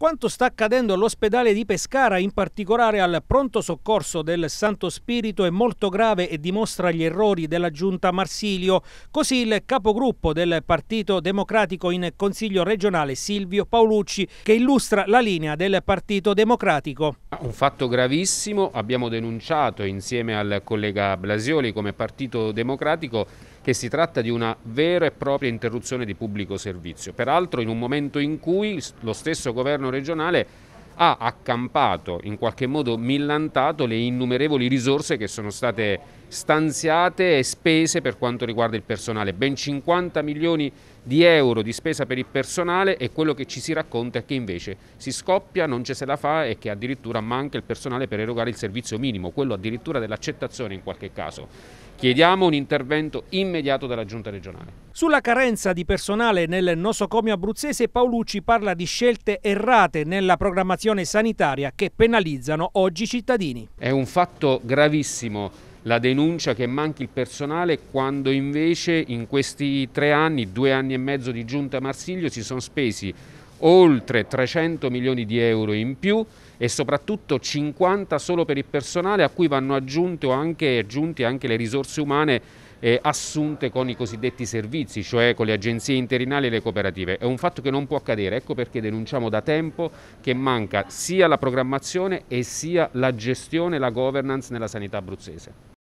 quanto sta accadendo all'ospedale di Pescara, in particolare al pronto soccorso del Santo Spirito, è molto grave e dimostra gli errori della giunta Marsilio. Così il capogruppo del Partito Democratico in Consiglio regionale, Silvio Paolucci, che illustra la linea del Partito Democratico. Un fatto gravissimo, abbiamo denunciato insieme al collega Blasioli come Partito Democratico che si tratta di una vera e propria interruzione di pubblico servizio, peraltro in un momento in cui lo stesso governo regionale ha accampato, in qualche modo millantato le innumerevoli risorse che sono state stanziate e spese per quanto riguarda il personale, ben 50 milioni di euro di spesa per il personale e quello che ci si racconta è che invece si scoppia, non ce se la fa e che addirittura manca il personale per erogare il servizio minimo, quello addirittura dell'accettazione in qualche caso. Chiediamo un intervento immediato della giunta regionale. Sulla carenza di personale nel nosocomio abruzzese Paolucci parla di scelte errate nella programmazione sanitaria che penalizzano oggi i cittadini. È un fatto gravissimo la denuncia che manchi il personale quando invece in questi tre anni, due anni e mezzo di giunta Marsiglio si sono spesi oltre 300 milioni di euro in più e soprattutto 50 solo per il personale a cui vanno anche, aggiunte anche le risorse umane eh, assunte con i cosiddetti servizi, cioè con le agenzie interinali e le cooperative. È un fatto che non può accadere, ecco perché denunciamo da tempo che manca sia la programmazione e sia la gestione e la governance nella sanità abruzzese.